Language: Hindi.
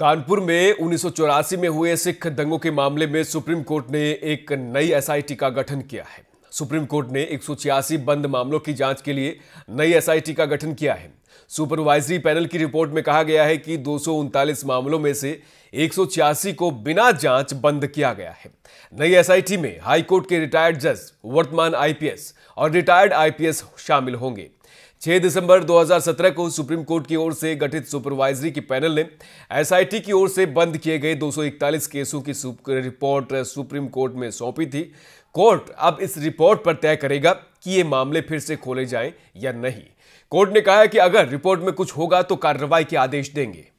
कानपुर में उन्नीस में हुए सिख दंगों के मामले में सुप्रीम कोर्ट ने एक नई एसआईटी का गठन किया है सुप्रीम कोर्ट ने एक बंद मामलों की जांच के लिए नई एसआईटी का गठन किया है सुपरवाइजरी पैनल की रिपोर्ट में कहा गया है कि दो मामलों में से एक को बिना जांच बंद किया गया है नई एसआईटी में हाईकोर्ट के रिटायर्ड जज वर्तमान आईपीएस और रिटायर्ड आईपीएस शामिल होंगे 6 दिसंबर 2017 को सुप्रीम कोर्ट की ओर से गठित सुपरवाइजरी की पैनल ने एसआईटी की ओर से बंद किए गए 241 केसों की रिपोर्ट सुप्रीम कोर्ट में सौंपी थी कोर्ट अब इस रिपोर्ट पर तय करेगा कि ये मामले फिर से खोले जाएं या नहीं कोर्ट ने कहा है कि अगर रिपोर्ट में कुछ होगा तो कार्रवाई के आदेश देंगे